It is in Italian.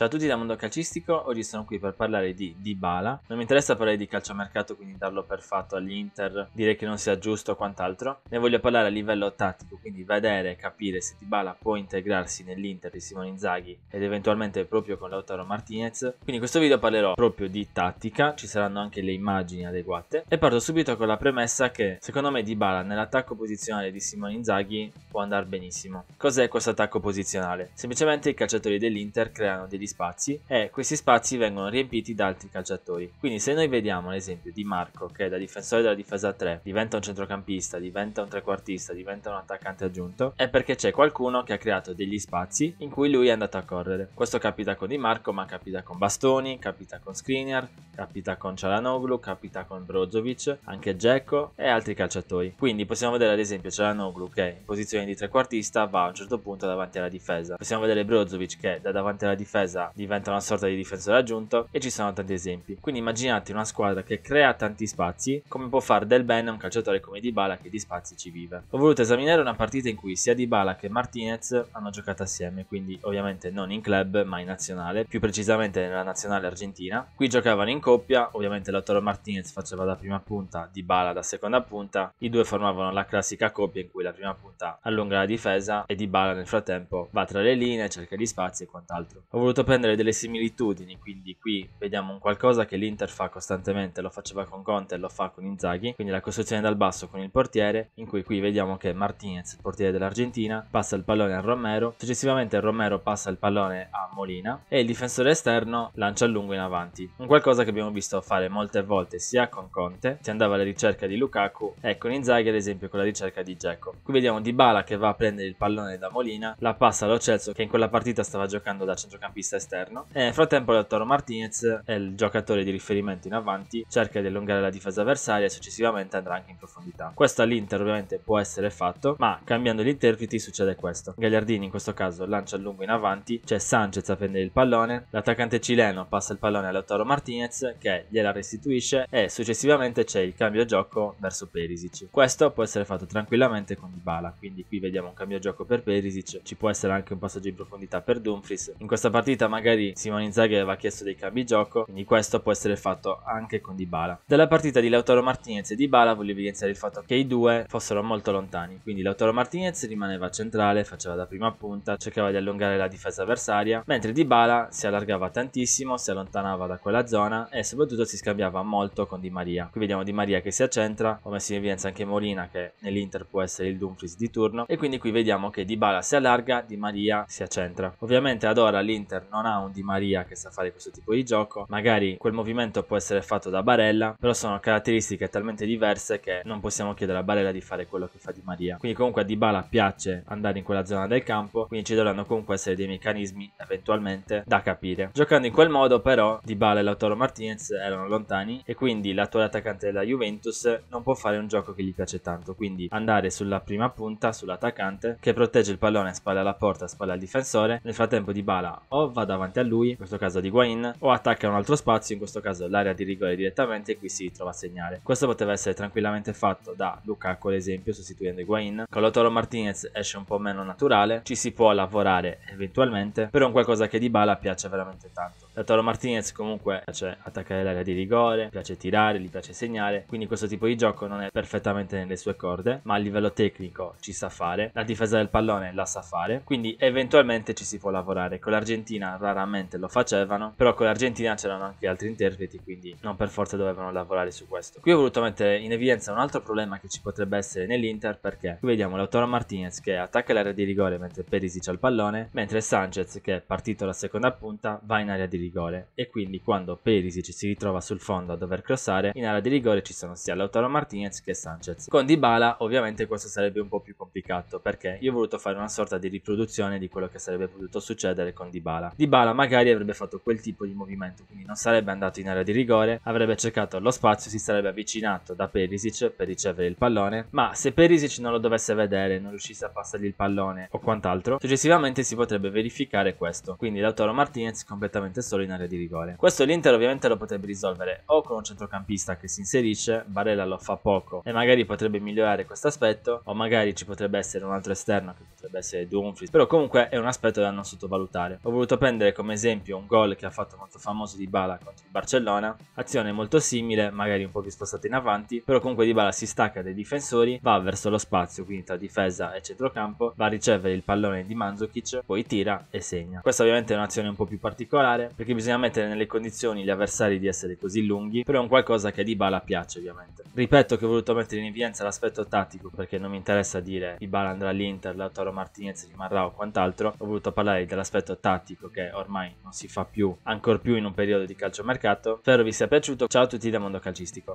Ciao a tutti da Mondo Calcistico, oggi sono qui per parlare di Dybala. Non mi interessa parlare di calciomercato, quindi darlo per fatto all'Inter, dire che non sia giusto o quant'altro. Ne voglio parlare a livello tattico, quindi vedere e capire se Dybala può integrarsi nell'Inter di Simone Inzaghi ed eventualmente proprio con Lautaro Martinez. Quindi in questo video parlerò proprio di tattica, ci saranno anche le immagini adeguate e parto subito con la premessa che secondo me Dybala nell'attacco posizionale di Simone Inzaghi può andare benissimo. Cos'è questo attacco posizionale? Semplicemente i calciatori dell'Inter creano degli spazi e questi spazi vengono riempiti da altri calciatori. Quindi se noi vediamo l'esempio di Marco che da difensore della difesa 3 diventa un centrocampista, diventa un trequartista, diventa un attaccante aggiunto, è perché c'è qualcuno che ha creato degli spazi in cui lui è andato a correre. Questo capita con Di Marco, ma capita con Bastoni, capita con Skriniar, capita con Cialanoglu, capita con Brozovic, anche Dzeko e altri calciatori. Quindi possiamo vedere ad esempio Cialanoglu che in posizione di trequartista va a un certo punto davanti alla difesa. Possiamo vedere Brozovic che da davanti alla difesa difesa diventa una sorta di difensore aggiunto e ci sono tanti esempi. Quindi immaginate una squadra che crea tanti spazi, come può fare del bene un calciatore come Dybala che di spazi ci vive. Ho voluto esaminare una partita in cui sia Dybala che Martinez hanno giocato assieme, quindi ovviamente non in club ma in nazionale, più precisamente nella nazionale argentina. Qui giocavano in coppia, ovviamente l'autore Martinez faceva da prima punta, Dybala da seconda punta, i due formavano la classica coppia in cui la prima punta allunga la difesa e Dybala nel frattempo va tra le linee, cerca di spazi e quant'altro. Ho voluto prendere delle similitudini, quindi qui vediamo un qualcosa che l'Inter fa costantemente, lo faceva con Conte e lo fa con Inzaghi, quindi la costruzione dal basso con il portiere, in cui qui vediamo che Martinez, il portiere dell'Argentina, passa il pallone a Romero, successivamente Romero passa il pallone a Molina e il difensore esterno lancia il lungo in avanti, un qualcosa che abbiamo visto fare molte volte sia con Conte, si andava alla ricerca di Lukaku e con Inzaghi ad esempio con la ricerca di Dzeko. Qui vediamo Dybala che va a prendere il pallone da Molina, la passa allo Celso che in quella partita stava giocando da centrocampista esterno. E eh, nel frattempo il Martinez è il giocatore di riferimento in avanti, cerca di allungare la difesa avversaria e successivamente andrà anche in profondità. Questo all'Inter ovviamente può essere fatto, ma cambiando gli interpreti succede questo. Gagliardini in questo caso lancia il lungo in avanti, c'è Sanchez a prendere il pallone, l'attaccante cileno passa il pallone a all'Ottoro Martinez che gliela restituisce e successivamente c'è il cambio gioco verso Perisic. Questo può essere fatto tranquillamente con Dybala, quindi qui vediamo un cambio gioco per Perisic, ci può essere anche un passaggio in profondità per Dumfries. In questa partita partita magari Simone Inzaghi aveva chiesto dei cambi gioco, quindi questo può essere fatto anche con Dybala. Dalla partita di Lautaro Martinez e Dybala voglio evidenziare il fatto che i due fossero molto lontani, quindi Lautaro Martinez rimaneva centrale, faceva da prima punta, cercava di allungare la difesa avversaria, mentre Dybala si allargava tantissimo, si allontanava da quella zona e soprattutto si scambiava molto con Di Maria. Qui vediamo Di Maria che si accentra, ho messo in evidenza anche Molina che nell'Inter può essere il Dumfries di turno e quindi qui vediamo che Dybala si allarga, Di Maria si accentra. Ovviamente ad ora l'Inter non ha un Di Maria che sa fare questo tipo di gioco, magari quel movimento può essere fatto da Barella, però sono caratteristiche talmente diverse che non possiamo chiedere a Barella di fare quello che fa Di Maria. Quindi comunque a Dybala piace andare in quella zona del campo, quindi ci dovranno comunque essere dei meccanismi eventualmente da capire. Giocando in quel modo però Dybala e Lautaro Martinez erano lontani e quindi l'attuale attaccante della Juventus non può fare un gioco che gli piace tanto, quindi andare sulla prima punta, sull'attaccante che protegge il pallone spalle alla porta, spalle al difensore, nel frattempo Di Bala o va va davanti a lui, in questo caso di Higuain, o attacca un altro spazio, in questo caso l'area di rigore direttamente e qui si ritrova a segnare. Questo poteva essere tranquillamente fatto da Lukaku ad esempio sostituendo Higuain. Con Lotaro Martinez esce un po' meno naturale, ci si può lavorare eventualmente, però è un qualcosa che di Bala piace veramente tanto. Lautaro Martinez comunque piace attaccare l'area di rigore, piace tirare, gli piace segnare, quindi questo tipo di gioco non è perfettamente nelle sue corde, ma a livello tecnico ci sa fare, la difesa del pallone la sa fare, quindi eventualmente ci si può lavorare. Con l'Argentina raramente lo facevano, però con l'Argentina c'erano anche altri interpreti, quindi non per forza dovevano lavorare su questo. Qui ho voluto mettere in evidenza un altro problema che ci potrebbe essere nell'Inter perché qui vediamo Lautaro Martinez che attacca l'area di rigore mentre Perisic ha il pallone, mentre Sanchez che è partito la seconda punta va in area di rigore e quindi quando Perisic si ritrova sul fondo a dover crossare, in area di rigore ci sono sia Lautaro Martinez che Sanchez. Con Dybala ovviamente questo sarebbe un po' più complicato perché io ho voluto fare una sorta di riproduzione di quello che sarebbe potuto succedere con Dybala. Dybala magari avrebbe fatto quel tipo di movimento, quindi non sarebbe andato in area di rigore, avrebbe cercato lo spazio, si sarebbe avvicinato da Perisic per ricevere il pallone, ma se Perisic non lo dovesse vedere, non riuscisse a passargli il pallone o quant'altro, successivamente si potrebbe verificare questo, quindi Lautaro Martinez completamente solo in area di rigore. Questo l'Inter ovviamente lo potrebbe risolvere o con un centrocampista che si inserisce, Barella lo fa poco e magari potrebbe migliorare questo aspetto, o magari ci potrebbe essere un altro esterno che potrebbe essere Dumfries, però comunque è un aspetto da non sottovalutare. Ho voluto pensare prendere come esempio un gol che ha fatto molto famoso di Bala contro il Barcellona, azione molto simile, magari un po' più spostata in avanti, però comunque di Bala si stacca dai difensori, va verso lo spazio, quindi tra difesa e centrocampo, va a ricevere il pallone di Manzukic, poi tira e segna. Questa ovviamente è un'azione un po' più particolare, perché bisogna mettere nelle condizioni gli avversari di essere così lunghi, però è un qualcosa che a Dybala piace ovviamente. Ripeto che ho voluto mettere in evidenza l'aspetto tattico, perché non mi interessa dire Dybala andrà all'Inter, Lautaro Martinez rimarrà o quant'altro, ho voluto parlare dell'aspetto tattico che perché ormai non si fa più, ancor più in un periodo di calciomercato. Spero vi sia piaciuto, ciao a tutti da Mondo Calcistico.